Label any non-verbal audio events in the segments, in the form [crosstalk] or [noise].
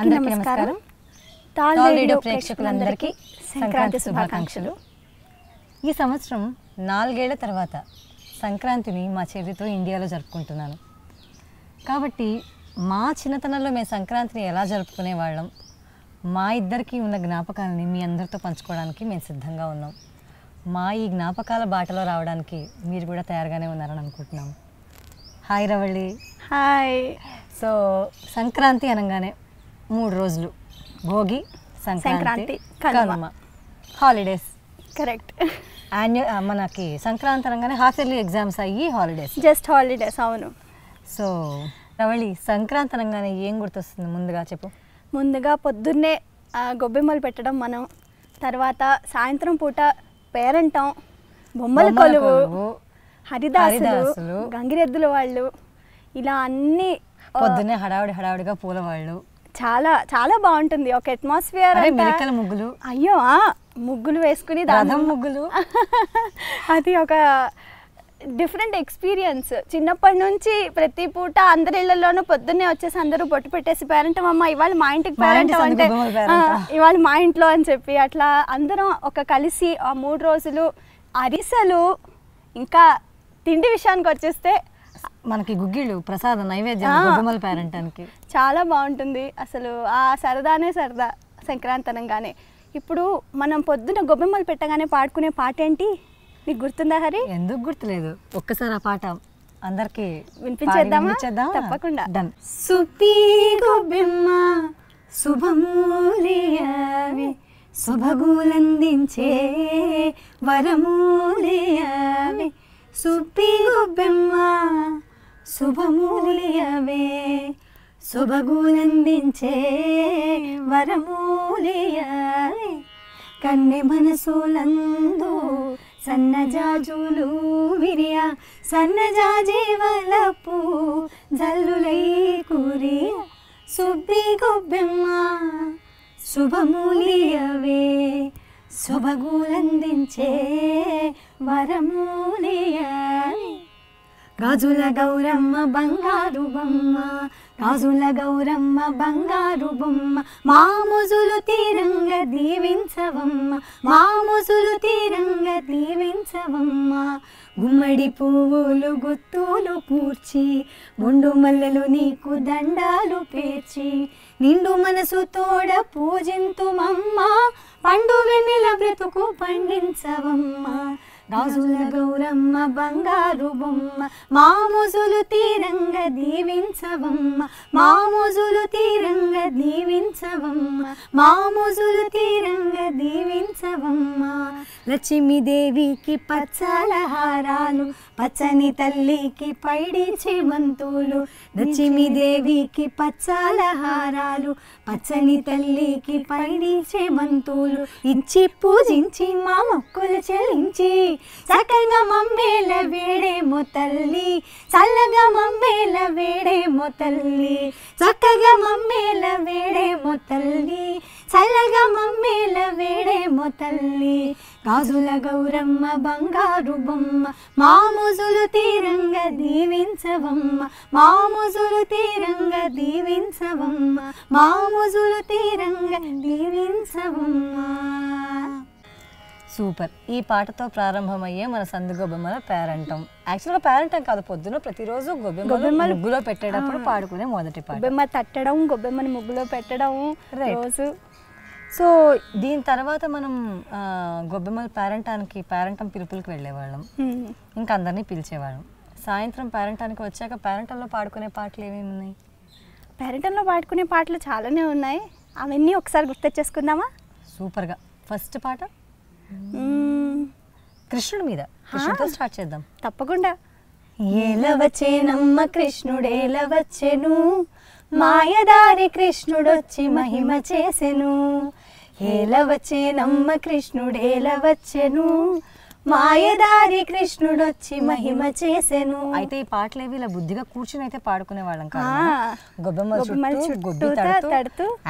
అందరికీ నమస్కారం తాల్ రేడియో ప్రేక్షకులందరికీ సంక్రాంతి శుభాకాంక్షలు ఈ సంవత్సరం నాలుగేళ్ల తర్వాత సంక్రాంతిని మా చెల్లితో ఇండియాలో జరుపుకుంటున్నాను కాబట్టి మా చిన్నతనంలో మేము సంక్రాంతిని ఎలా జరుపుకునే వాళ్ళం మా ఇద్దరికీ ఉన్న జ్ఞాపకాలని మీ అందరితో పంచుకోవడానికి మేము సిద్ధంగా ఉన్నాం మా ఈ జ్ఞాపకాల బాటలో రావడానికి మీరు కూడా తయారుగానే ఉన్నారని అనుకుంటున్నాము hi Ravali hi so Sankranti అనగానే మూడు రోజులు భోగి సంక్రాంతి కనుమ హాలిడేస్ కరెక్ట్ మనకి సంక్రాంతి అనగానే హాఫ్ ఇయర్లీ ఎగ్జామ్స్ అయ్యి హాలిడేస్ జస్ట్ హాలిడేస్ అవును సో రవళి సంక్రాంతి అనగానే ఏం గుర్తొస్తుంది ముందుగా చెప్పు ముందుగా పొద్దున్నే గొబ్బెమ్మలు పెట్టడం మనం తర్వాత సాయంత్రం పూట పేరంటాం బొమ్మల కొలువు హరిదాసులు గంగిరెద్దుల వాళ్ళు ఇలా అన్ని పొద్దున్నే హడావుడి హడావుడిగా పూల వాళ్ళు చాలా చాలా బాగుంటుంది ఒక అట్మాస్ఫియర్ ముగ్గులు అయ్యో ముగ్గులు వేసుకుని దాదాపు ముగ్గులు [laughs] అది ఒక డిఫరెంట్ ఎక్స్పీరియన్స్ చిన్నప్పటి నుంచి ప్రతి పూట అందరి ఇళ్లలోనూ పొద్దున్నే వచ్చేసి అందరూ బొట్టు పెట్టేసి పేరెంట్ అమ్మ ఇవాళ మా ఇంటికి పేరెంట్ అంటే ఇవాళ మా ఇంట్లో అని చెప్పి అట్లా అందరం ఒక కలిసి ఆ మూడు రోజులు అరిసెలు ఇంకా తిండి విషయానికి వచ్చేస్తే మనకి గుగ్గిళ్ళు ప్రసాదం నైవేద్యం పేరెంటానికి చాలా బాగుంటుంది అసలు ఆ సరదానే సరదా సంక్రాంతి అనగానే ఇప్పుడు మనం పొద్దున గొబ్బెమ్మలు పెట్టగానే పాడుకునే పాట ఏంటి మీకు గుర్తుందా హరి ఎందుకు గుర్తులేదు ఒక్కసారి ఆ పాట అందరికి వినిపించేద్దామా తప్పకుండా డన్ సుపీ గొబ్బెమ్మ శుభమూలియావి శుభగులందించే గొబ్బెమ్మ శుభమూలియవే శుభగునందించే వరమూలియాయ్ కన్నె మనసులందు సన్నజాజులు విరియ సన్నజాజీవలపు జల్లులై కూరియ సుబ్బి గొబ్బెమ్మ శుభమూలియవే శుభగూలందించే వరమూలియ రాజుల గౌరమ్మ బంగారు బొమ్మ రాజుల గౌరమ్మ బంగారు బొమ్మ మా తీరంగ దీవించవమ్మ మా తీరంగ దీవించవమ్మ గుమ్మడి పువ్వులు గుత్తులు కూర్చి ముండు మల్లెలు నీకు దండాలు పేర్చి నిండు మనసు తోడ పూజింతుమమ్మ పండు వెన్నెల బ్రతుకు పండించవమ్మ రాజుల గౌరమ్మ బంగారు బొమ్మ మామూజులు తీరంగ దీవించవమ్మ మామూజులు తీరంగ దీవించవమ్మ మామూజులు తీరంగ దీవించవమ్మ లక్ష్మీదేవికి పచ్చల హారాలు పచ్చని తల్లికి పైడి చేవంతులు దచ్చిమి దేవికి పచ్చాల హారాలు పచ్చని తల్లికి పైడి చేవంతులు ఇచ్చి పూజించి మా మొక్కులు చెల్లించి సకంగా మమ్మేల వేడేమో తల్లి చల్లగా మమ్మేల వేడేమో తల్లి చక్కగా మమ్మేల వేడేమో తల్లి చల్లగా మమ్మీల వేడేమో తల్లి గాజుల గౌరమ్మ బంగారు బొమ్మ మాముజులు తీరంగ దీవించవమ్మ మాముజులు తీరంగ దీవించవమ్మ మాముజులు తీరంగ దీవించవమ్మ సూపర్ ఈ పాటతో ప్రారంభమయ్యే మన సందు గొబ్బెమ్మల పేరంటం యాక్చువల్గా పేరంటం కాదు పొద్దున ప్రతిరోజు గొబ్బెమ్మ ముగ్గులో పెట్టేటప్పుడు పాడుకునే మొదటి పాట గొబ్బెమ్మ తట్టడం గొబ్బెమ్మని ముగ్గులో పెట్టడం రోజు సో దీని తర్వాత మనం గొబ్బెమ్మల పేరంటానికి పేరంటం పిలుపులకు వెళ్ళేవాళ్ళం ఇంకా అందరినీ పిలిచేవాళ్ళం సాయంత్రం పేరంటానికి వచ్చాక పేరంటంలో పాడుకునే పాటలు ఏమేమి ఉన్నాయి పేరంటంలో పాడుకునే పాటలు చాలానే ఉన్నాయి అవన్నీ ఒకసారి గుర్తొచ్చేసుకుందామా సూపర్గా ఫస్ట్ పాట కృష్ణుడి మీద స్టార్ట్ చేద్దాం తప్పకుండా ఏలవచ్చేనమ్మ కృష్ణుడేలవచ్చెను మాయదారి కృష్ణుడొచ్చి మహిమ చేసెను నమ్మ కృష్ణుడేలవచ్చెను మాయదారి కృష్ణుడు వచ్చి మహిమ చేసెను అయితే ఈ పాటలు ఇలా బుద్ధిగా కూర్చుని అయితే పాడుకునే వాళ్ళం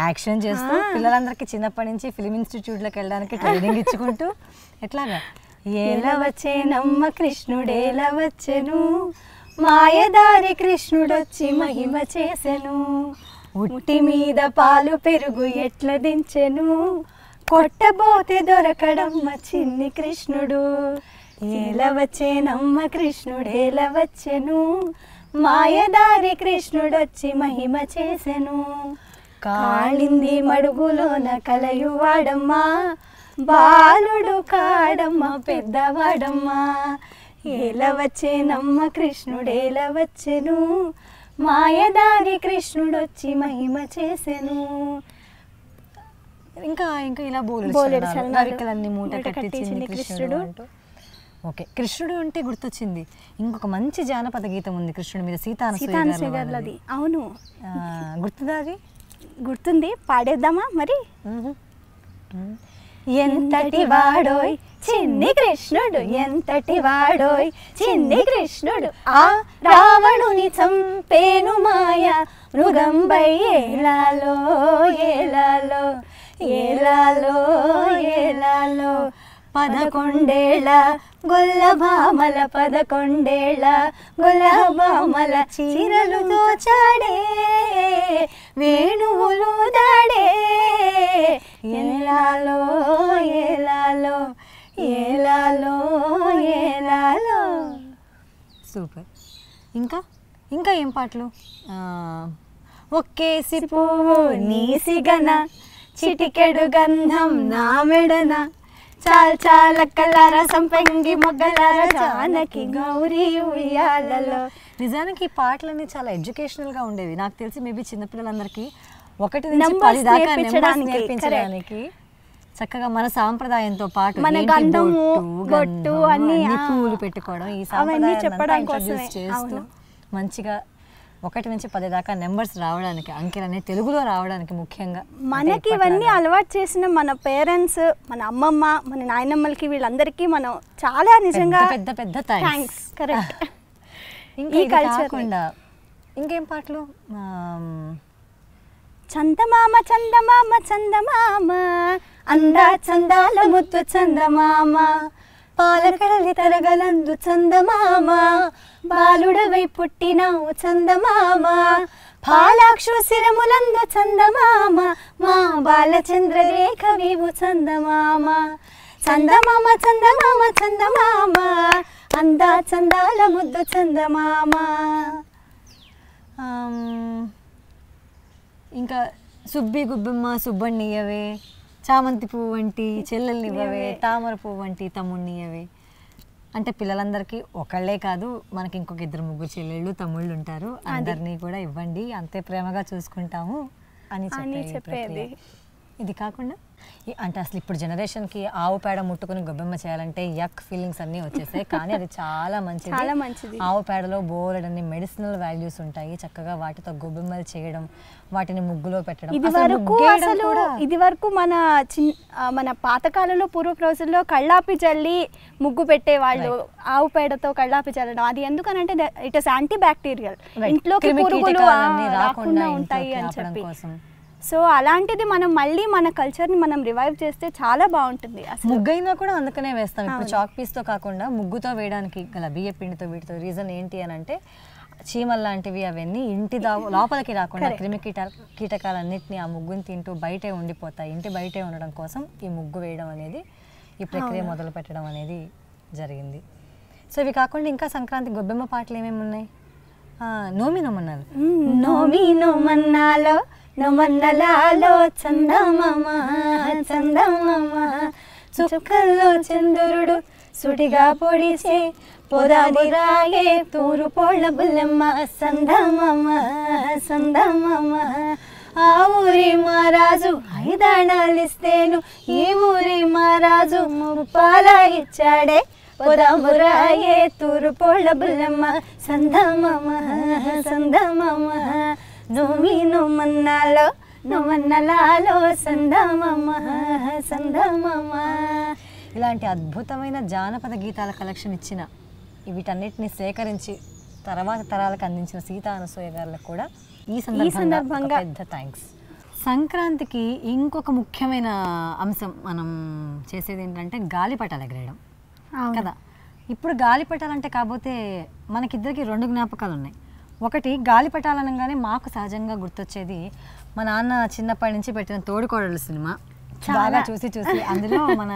యాక్షన్ చేస్తూ పిల్లలందరికీ చిన్నప్పటి నుంచి ఫిలిం ఇన్స్టిట్యూట్ లోకి వెళ్ళడానికి ట్రైనింగ్ ఇచ్చుకుంటూ ఎట్లాగా ఏలవచ్చేనమ్మ కృష్ణుడేలవచ్చెను మాయదారి కృష్ణుడు వచ్చి మహిమ చేసెను ఉట్టి మీద పాలు పెరుగు ఎట్ల దించెను కొట్టబోతే దొరకడమ్మ చిన్ని కృష్ణుడు ఏలవచ్చేనమ్మ ఏలవచ్చెను మాయదారి వచ్చి మహిమ చేసెను కాళింది మడుగులోన వాడమ్మా బాలుడు కాడమ్మ పెద్దవాడమ్మా ఏలవచ్చేనమ్మ కృష్ణుడేలవచ్చెను మాయదారి వచ్చి మహిమ చేసెను ఇంకా ఇంకా ఇలా బోలేడు నరికలన్నీ మూట కట్టించింది కృష్ణుడు ఓకే కృష్ణుడు అంటే గుర్తొచ్చింది ఇంకొక మంచి జానపద గీతం ఉంది కృష్ణుడు మీద సీతానది అవును గుర్తుందాది గుర్తుంది పాడేద్దామా మరి ఎంతటి వాడోయ్ చిన్ని కృష్ణుడు ఎంతటి వాడోయ్ చిన్ని కృష్ణుడు ఆ రావణుని చంపేను మాయ మృగంబై ఏలాలో ఏలాలో ఏలాలో ఏలాలో పదకొండేళ్ళ గొల్లభామల పదకొండేళ్ళ గొల్లభామల చీరలు దోచాడే వేణువులు దాడే ఎలాలో సూపర్ ఇంకా ఇంకా ఏం పాటలు ఒక్కేసి పువ్వు నీసిగన చిటికెడు గంధం నా మెడన చాల్ చాలక్కలార సంపెంగి మొగ్గలార జానకి గౌరీ ఉయ్యాలలో నిజానికి ఈ పాటలన్నీ చాలా ఎడ్యుకేషనల్గా ఉండేవి నాకు తెలిసి మేబీ చిన్నపిల్లలందరికీ ఒకటి నుంచి పది దాకా నేర్పించడానికి చక్కగా మన సాంప్రదాయంతో పాటు మన గంధము బొట్టు అన్ని పూలు పెట్టుకోవడం ఈ అవన్నీ చెప్పడానికి చేస్తూ మంచిగా ఒకటి నుంచి పది దాకా నెంబర్స్ రావడానికి అంకెలు అనేవి తెలుగులో రావడానికి ముఖ్యంగా మనకి ఇవన్నీ అలవాటు చేసిన మన పేరెంట్స్ మన అమ్మమ్మ మన నాయనమ్మలకి వీళ్ళందరికీ మనం చాలా నిజంగా పెద్ద పెద్ద థ్యాంక్స్ [laughs] కరెక్ట్ ఈ కాకుండా ఇంకేం పాటలు చందమామ చందమామ చందమామ చందాల ಚಂದಾಲ ಮುತ್ತು మామ పాలకడలి తరగలందు చందమామ బాలుడవై పుట్టినావు చందమామ పాలాక్షు శిరములందు చందమామ మా బాలచంద్ర రేఖ వీవు చందమామ చందమామ చందమామ చందమామ అందా చందాల ముద్దు చందమామ ఇంకా సుబ్బి గుబ్బమ్మ సుబ్బన్నయ్యవే చామంతి పువ్వు వంటి చెల్లెల్ని ఇవ్వవే తామర పువ్వు వంటి తమ్ముడిని ఇవ్వవే అంటే పిల్లలందరికీ ఒకళ్ళే కాదు మనకి ఇంకొక ఇద్దరు ముగ్గురు చెల్లెళ్ళు తమ్ముళ్ళు ఉంటారు అందరినీ కూడా ఇవ్వండి అంతే ప్రేమగా చూసుకుంటాము అని చెప్పేది ఇది కాకుండా అంటే అసలు ఇప్పుడు జనరేషన్కి ఆవు పేడ ముట్టుకుని గొబ్బెమ్మ చేయాలంటే యక్ ఫీలింగ్స్ అన్నీ వచ్చేసాయి కానీ అది చాలా మంచిది చాలా మంచిది ఆవు పేడలో బోర్డ్ అన్ని మెడిసినల్ వాల్యూస్ ఉంటాయి చక్కగా వాటితో గొబ్బెమ్మలు చేయడం వాటిని ముగ్గులో పెట్టడం ఇది వరకు అసలు ఇది వరకు మన చిన్న మన పాతకాలంలో పూర్వ రోజుల్లో కళ్ళాపి జల్లి ముగ్గు పెట్టేవాళ్ళు ఆవు పేడతో కళ్ళాపి చల్లడం అది ఎందుకనంటే ఇట్ ఇస్ యాంటీ బ్యాక్టీరియల్ ఇంట్లో రాకుండా ఉంటాయి అని చెప్పి సో అలాంటిది మనం మళ్ళీ మన కల్చర్ని మనం రివైవ్ చేస్తే చాలా బాగుంటుంది అసలు ముగ్గైనా కూడా అందుకనే వేస్తాం ఇప్పుడు చాక్ పీస్తో కాకుండా ముగ్గుతో వేయడానికి గల బియ్య పిండితో వీటితో రీజన్ ఏంటి అని అంటే చీమలు లాంటివి అవన్నీ ఇంటి దా లోపలికి రాకుండా క్రిమి కీట కీటకాలన్నింటినీ ఆ ముగ్గుని తింటూ బయటే ఉండిపోతాయి ఇంటి బయటే ఉండడం కోసం ఈ ముగ్గు వేయడం అనేది ఈ ప్రక్రియ మొదలు పెట్టడం అనేది జరిగింది సో ఇవి కాకుండా ఇంకా సంక్రాంతి గొబ్బెమ్మ పాటలు ఏమేమి ఉన్నాయి నోమి నోమన్నాలు నోమి నోమన్నాలో నమన్నలాలో చందమామ చందమామ చుక్కల్లో చందురుడు సుడిగా పొడిసే పొదాది రాగే తూరు పోళ్ళ బుల్లెమ్మ సందమామ సందమామ ఆ ఊరి మహారాజు ఐదాణాలిస్తేను ఈ ఊరి మహారాజు ముప్పాల ఇచ్చాడే ఉదామురాయే తూరు పోళ్ళ బుల్లమ్మ సందమామ సందమామ నోమి నోమన్నాలో నోమన్నలాలో సందమమ్మ సందమమ్మ ఇలాంటి అద్భుతమైన జానపద గీతాల కలెక్షన్ ఇచ్చిన వీటన్నిటిని సేకరించి తర్వాత తరాలకు అందించిన సీతా అనసూయ గారులకు కూడా ఈ సందర్భంగా పెద్ద థ్యాంక్స్ సంక్రాంతికి ఇంకొక ముఖ్యమైన అంశం మనం చేసేది ఏంటంటే గాలిపటాలు ఎగరేయడం కదా ఇప్పుడు అంటే కాబోతే మనకిద్దరికి రెండు జ్ఞాపకాలు ఉన్నాయి ఒకటి గాలిపటాలు అనగానే మాకు సహజంగా గుర్తొచ్చేది మా నాన్న చిన్నప్పటి నుంచి పెట్టిన తోడుకోడలు సినిమా చాలా చూసి చూసి అందులో మన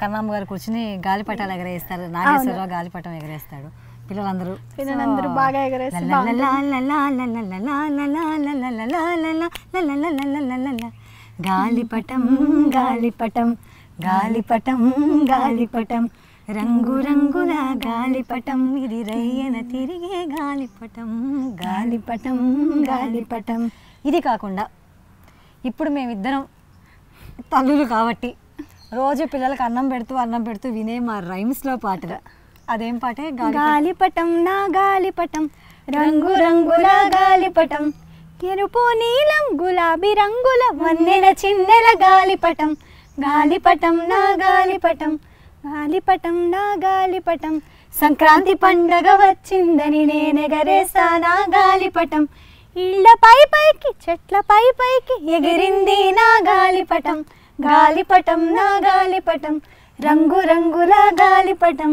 కన్నామ్మ గారు కూర్చుని గాలిపటాలు ఎగరేస్తారు నాగేశ్వరరావు గాలిపటం ఎగరేస్తాడు పిల్లలందరూ పిల్లలందరూ బాగా ఎగరేస్తారు గాలిపటం గాలిపటం గాలిపటం గాలిపటం రంగురంగుల గాలిపటం ఇది రయ్యన తిరిగే గాలిపటం గాలిపటం గాలిపటం ఇది కాకుండా ఇప్పుడు మేమిద్దరం తల్లులు కాబట్టి రోజు పిల్లలకు అన్నం పెడుతూ అన్నం పెడుతూ వినే మా రైమ్స్లో పాటలు అదేం పాటే గాలిపటం నా గాలిపటం రంగు రంగుల గాలిపటం ఎరుపు నీలం గులాబీ రంగుల వన్నెల చిన్నెల గాలిపటం గాలిపటం నా గాలిపటం గాలిపటం నా గాలిపటం సంక్రాంతి పండగ వచ్చిందని నేనెగరేసా నా గాలిపటం పై పైకి చెట్లపై పైకి ఎగిరింది నా గాలిపటం గాలిపటం నా గాలిపటం రంగు రంగుల గాలిపటం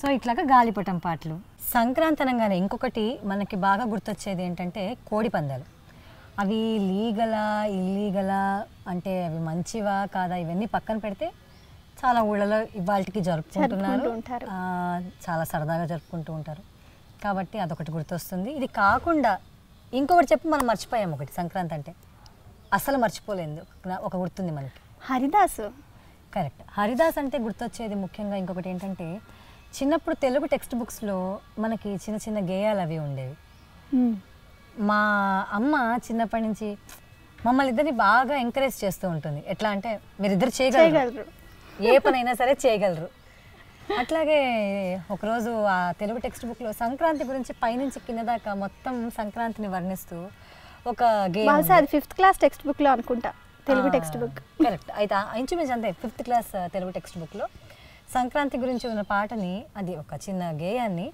సో ఇట్లాగా గాలిపటం పాటలు సంక్రాంతి అనగానే ఇంకొకటి మనకి బాగా గుర్తొచ్చేది ఏంటంటే కోడి పందాలు అవి లీగలా ఇల్లీగలా అంటే అవి మంచివా కాదా ఇవన్నీ పక్కన పెడితే చాలా ఊళ్ళలో ఇవాళకి జరుపుకుంటున్నారు చాలా సరదాగా జరుపుకుంటూ ఉంటారు కాబట్టి అదొకటి గుర్తొస్తుంది ఇది కాకుండా ఇంకొకటి చెప్పి మనం మర్చిపోయాం ఒకటి సంక్రాంతి అంటే అసలు మర్చిపోలేదు ఒక గుర్తుంది మనకి హరిదాసు కరెక్ట్ హరిదాస్ అంటే గుర్తొచ్చేది ముఖ్యంగా ఇంకొకటి ఏంటంటే చిన్నప్పుడు తెలుగు టెక్స్ట్ బుక్స్లో మనకి చిన్న చిన్న గేయాలు అవి ఉండేవి మా అమ్మ చిన్నప్పటి నుంచి మమ్మల్ని ఇద్దరిని బాగా ఎంకరేజ్ చేస్తూ ఉంటుంది ఎట్లా అంటే మీరిద్దరు చేయగలరు ఏ పనైనా సరే చేయగలరు అట్లాగే ఒకరోజు ఆ తెలుగు టెక్స్ట్ బుక్లో సంక్రాంతి గురించి పైనుంచి కింద దాకా మొత్తం సంక్రాంతిని వర్ణిస్తూ ఒక గేమ్ అది ఫిఫ్త్ క్లాస్ టెక్స్ట్ బుక్లో అనుకుంటా తెలుగు టెక్స్ట్ బుక్ కరెక్ట్ అయితే ఇంచుమించు అంతే ఫిఫ్త్ క్లాస్ తెలుగు టెక్స్ట్ బుక్లో సంక్రాంతి గురించి ఉన్న పాటని అది ఒక చిన్న గేయాన్ని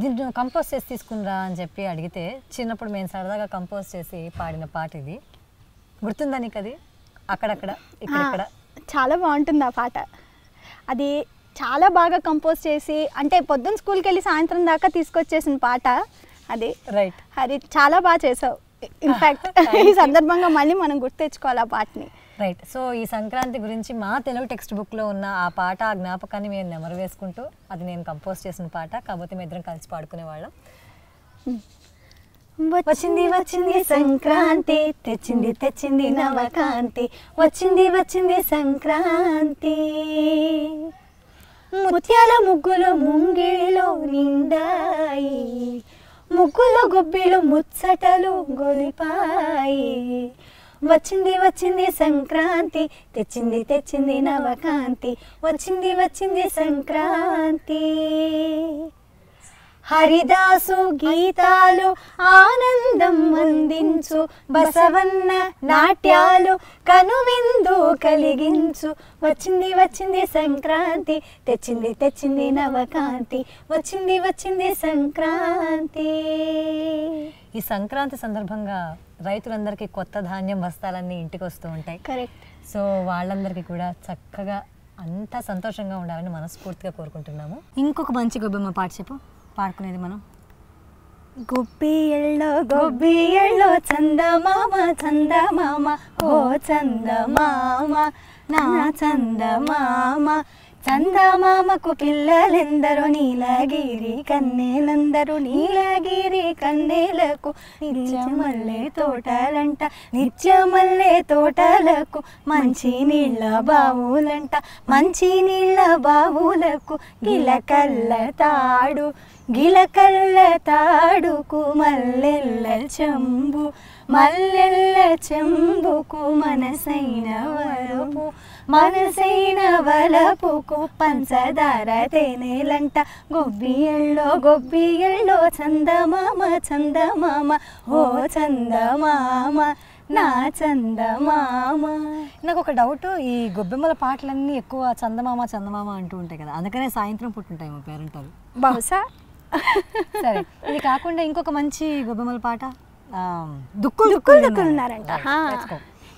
దీన్ని కంపోజ్ చేసి తీసుకుందా అని చెప్పి అడిగితే చిన్నప్పుడు మేము సరదాగా కంపోజ్ చేసి పాడిన పాట ఇది గుర్తుందా నీకు అది అక్కడక్కడ ఇక్కడక్కడ చాలా బాగుంటుంది ఆ పాట అది చాలా బాగా కంపోజ్ చేసి అంటే పొద్దున్న స్కూల్కి వెళ్ళి సాయంత్రం దాకా తీసుకొచ్చేసిన పాట అది రైట్ అది చాలా బాగా చేసావు ఇన్ఫాక్ట్ [laughs] ఈ సందర్భంగా మళ్ళీ మనం గుర్తు తెచ్చుకోవాలి ఆ పాటని రైట్ సో ఈ సంక్రాంతి గురించి మా తెలుగు టెక్స్ట్ బుక్లో ఉన్న ఆ పాట ఆ జ్ఞాపకాన్ని మేము నెమరు వేసుకుంటూ అది నేను కంపోజ్ చేసిన పాట కాకపోతే మేము ఇద్దరం కలిసి పాడుకునేవాళ్ళం hmm. వచ్చింది వచ్చింది సంక్రాంతి తెచ్చింది తెచ్చింది నవకాంతి వచ్చింది వచ్చింది సంక్రాంతి ముత్యాల ముగ్గులు ముంగిడిలో నిండాయి ముగ్గులు గుబ్బిలు ముచ్చటలు గొలిపాయి వచ్చింది వచ్చింది సంక్రాంతి తెచ్చింది తెచ్చింది నవకాంతి వచ్చింది వచ్చింది సంక్రాంతి హరిదాసు గీతాలు ఆనందం అందించు బసవన్న నాట్యాలు కనువిందు కలిగించు వచ్చింది వచ్చింది సంక్రాంతి తెచ్చింది తెచ్చింది నవకాంతి వచ్చింది వచ్చింది సంక్రాంతి ఈ సంక్రాంతి సందర్భంగా రైతులందరికీ కొత్త ధాన్యం బస్తాలన్నీ ఇంటికి వస్తూ ఉంటాయి కరెక్ట్ సో వాళ్ళందరికీ కూడా చక్కగా అంతా సంతోషంగా ఉండాలని మనస్ఫూర్తిగా కోరుకుంటున్నాము ఇంకొక మంచి గొబ్బెమ్మ పాట చెప్పు పాడుకునేది మనం గొబ్బియళ్ళో గొబ్బియళ్ళో చందమామ చందమామ ఓ చందమామ నా చందమామ చందమామకు పిల్లలెందరూ నీలగిరి కన్నేలందరూ నీలగిరి కన్నేలకు నిత్యమల్లే తోటలంట నిత్యమల్లే తోటలకు మంచి నీళ్ళ బావులంట మంచి నీళ్ళ బావులకు గిలకల్ల తాడు గిలకల్ల తాడుకు మల్లెల్ల చెంబు మల్లెల్ల చెంబుకు మనసైన వరపు మనసైన వలపుకు పంచదార తేనెలంట గొబ్బి ఎల్లో చందమామ చందమామ ఓ చందమామ నా చందమామ నాకు ఒక డౌట్ ఈ గొబ్బెమ్మల పాటలన్నీ ఎక్కువ చందమామ చందమామ అంటూ ఉంటాయి కదా అందుకనే సాయంత్రం పుట్టుంటాయి మా పేరెంటాలు బహుశా సరే ఇది కాకుండా ఇంకొక మంచి గొబ్బెమ్మల పాట దుక్కులు దుక్కులు దుక్కులు ఉన్నారంట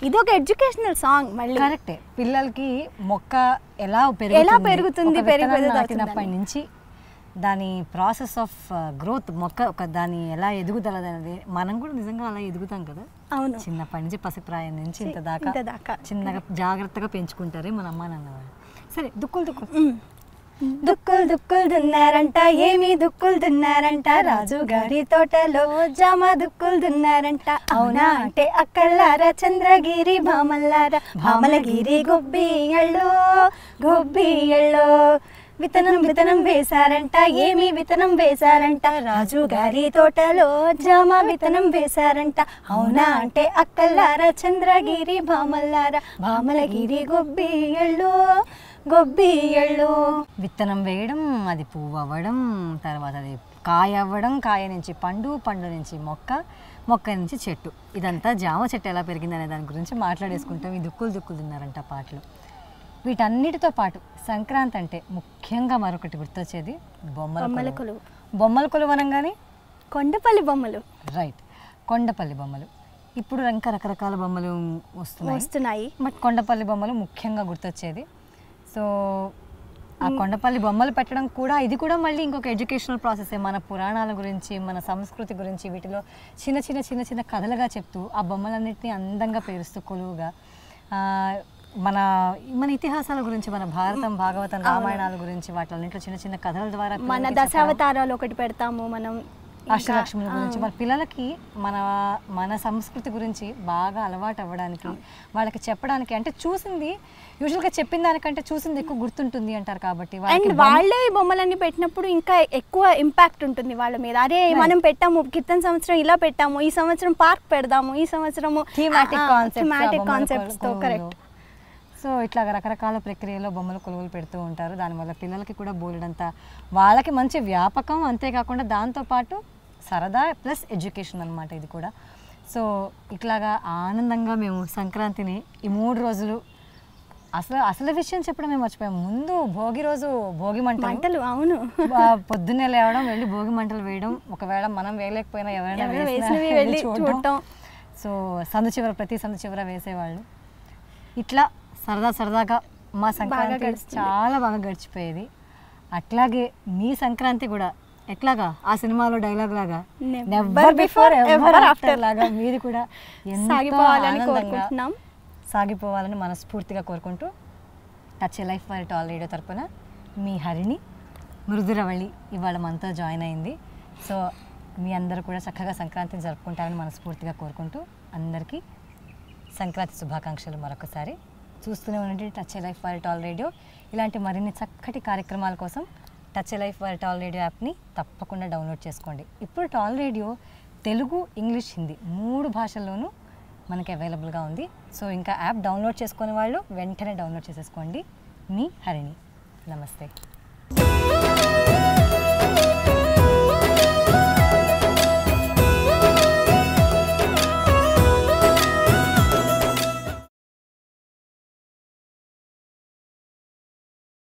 ఇది ఒక ఎడ్యుకేషనల్ సాంగ్ మళ్ళీ కరెక్టే పిల్లలకి మొక్క ఎలా ఎలా పెరుగుతుంది నాటినప్పటి నుంచి దాని ప్రాసెస్ ఆఫ్ గ్రోత్ మొక్క ఒక దాని ఎలా ఎదుగుదల అనేది మనం కూడా నిజంగా అలా ఎదుగుతాం కదా అవును చిన్నప్పటి నుంచి పసిప్రాయం నుంచి ఇంత దాకా చిన్నగా జాగ్రత్తగా పెంచుకుంటారే మన అమ్మ నాన్న సరే దుక్కులు దుక్కులు దుక్కులు దుక్కులు దున్నారంట ఏమి దుక్కులు దున్నారంట రాజు గారి తోటలో జామ దుక్కులు దున్నారంట అవునా అంటే అక్కల్లారా చంద్రగిరి భామల్లారా భామలగిరి గొబ్బియళ్ళో గొబ్బియళ్ళో విత్తనం విత్తనం వేశారంట ఏమి విత్తనం వేశారంట రాజు గారి తోటలో జామ విత్తనం వేశారంట అవునా అంటే అక్కల్లారా చంద్రగిరి భామల్లారా భామలగిరి గొబ్బియళ్ళో గొబ్బియళ్ళు విత్తనం వేయడం అది పువ్వు అవ్వడం తర్వాత అది కాయ అవ్వడం కాయ నుంచి పండు పండు నుంచి మొక్క మొక్క నుంచి చెట్టు ఇదంతా జామ చెట్టు ఎలా పెరిగిందనే దాని గురించి మాట్లాడేసుకుంటాం ఈ దుక్కులు దుక్కులు తిన్నారంట పాటలు వీటన్నిటితో పాటు సంక్రాంతి అంటే ముఖ్యంగా మరొకటి గుర్తొచ్చేది బొమ్మల కొలువు బొమ్మల కొలువు అనగానే కొండపల్లి బొమ్మలు రైట్ కొండపల్లి బొమ్మలు ఇప్పుడు ఇంకా రకరకాల బొమ్మలు వస్తున్నాయి వస్తున్నాయి బట్ కొండపల్లి బొమ్మలు ముఖ్యంగా గుర్తొచ్చేది సో ఆ కొండపల్లి బొమ్మలు పెట్టడం కూడా ఇది కూడా మళ్ళీ ఇంకొక ఎడ్యుకేషనల్ ప్రాసెసే మన పురాణాల గురించి మన సంస్కృతి గురించి వీటిలో చిన్న చిన్న చిన్న చిన్న కథలుగా చెప్తూ ఆ బొమ్మలన్నింటినీ అందంగా పేరుస్తూ కొలువుగా మన మన ఇతిహాసాల గురించి మన భారతం భాగవతం రామాయణాల గురించి వాటిలో చిన్న చిన్న కథల ద్వారా మన దశావతారాలు ఒకటి పెడతాము మనం అష్టలక్ష్మి గురించి మన పిల్లలకి మన మన సంస్కృతి గురించి బాగా అలవాటు అవ్వడానికి వాళ్ళకి చెప్పడానికి అంటే చూసింది యూజువల్గా చెప్పిన దానికంటే చూసింది ఎక్కువ గుర్తుంటుంది అంటారు కాబట్టి అండ్ వాళ్ళే ఈ బొమ్మలన్నీ పెట్టినప్పుడు ఇంకా ఎక్కువ ఇంపాక్ట్ ఉంటుంది వాళ్ళ మీద అరే మనం పెట్టాము కీర్తన సంవత్సరం ఇలా పెట్టాము ఈ సంవత్సరం పార్క్ పెడదాము ఈ సంవత్సరము థీమాటిక్ కాన్సెప్ట్స్ తో కరెక్ట్ సో ఇట్లా రకరకాల ప్రక్రియలో బొమ్మలు కొనుగోలు పెడుతూ ఉంటారు దానివల్ల పిల్లలకి కూడా బోలెడంత వాళ్ళకి మంచి వ్యాపకం అంతేకాకుండా దాంతోపాటు సరదా ప్లస్ ఎడ్యుకేషన్ అనమాట ఇది కూడా సో ఇట్లాగా ఆనందంగా మేము సంక్రాంతిని ఈ మూడు రోజులు అసలు అసలు విషయం చెప్పడం మేము మర్చిపోయాము ముందు భోగి రోజు భోగి మంటలు అవును పొద్దున్నే లేవడం వెళ్ళి భోగి మంటలు వేయడం ఒకవేళ మనం వేయలేకపోయినా ఎవరైనా [laughs] చూడటం సో సందు చివర ప్రతి సందు చివర వేసేవాళ్ళు ఇట్లా సరదా సరదాగా మా సంక్రాంతి చాలా బాగా గడిచిపోయేది అట్లాగే మీ సంక్రాంతి కూడా ఎట్లాగా ఆ సినిమాలో డైలాగ్ లాగా నెవర్ బిఫోర్ ఎవర్ ఆఫ్టర్ లాగా [laughs] మీరు కూడా సాగిపోవాలని కోరుకుంటున్నాం సాగిపోవాలని మనస్ఫూర్తిగా కోరుకుంటూ టచ్ లైఫ్ వారి టాల్ రేడియో తరపున మీ హరిణి మృదురవళి ఇవాళ మనతో జాయిన్ అయింది సో మీ అందరూ కూడా చక్కగా సంక్రాంతిని జరుపుకుంటారని మనస్ఫూర్తిగా కోరుకుంటూ అందరికీ సంక్రాంతి శుభాకాంక్షలు మరొకసారి చూస్తూనే ఉండండి టచ్ లైఫ్ వారి టాల్ రేడియో ఇలాంటి మరిన్ని చక్కటి కార్యక్రమాల కోసం టచ్ లైఫ్ టాల్ రేడియో యాప్ని తప్పకుండా డౌన్లోడ్ చేసుకోండి ఇప్పుడు TAL radio Telugu English Hindi మూడు భాషల్లోనూ మనకి అవైలబుల్గా ఉంది సో ఇంకా యాప్ డౌన్లోడ్ చేసుకునే వాళ్ళు వెంటనే డౌన్లోడ్ చేసేసుకోండి మీ హరిణి నమస్తే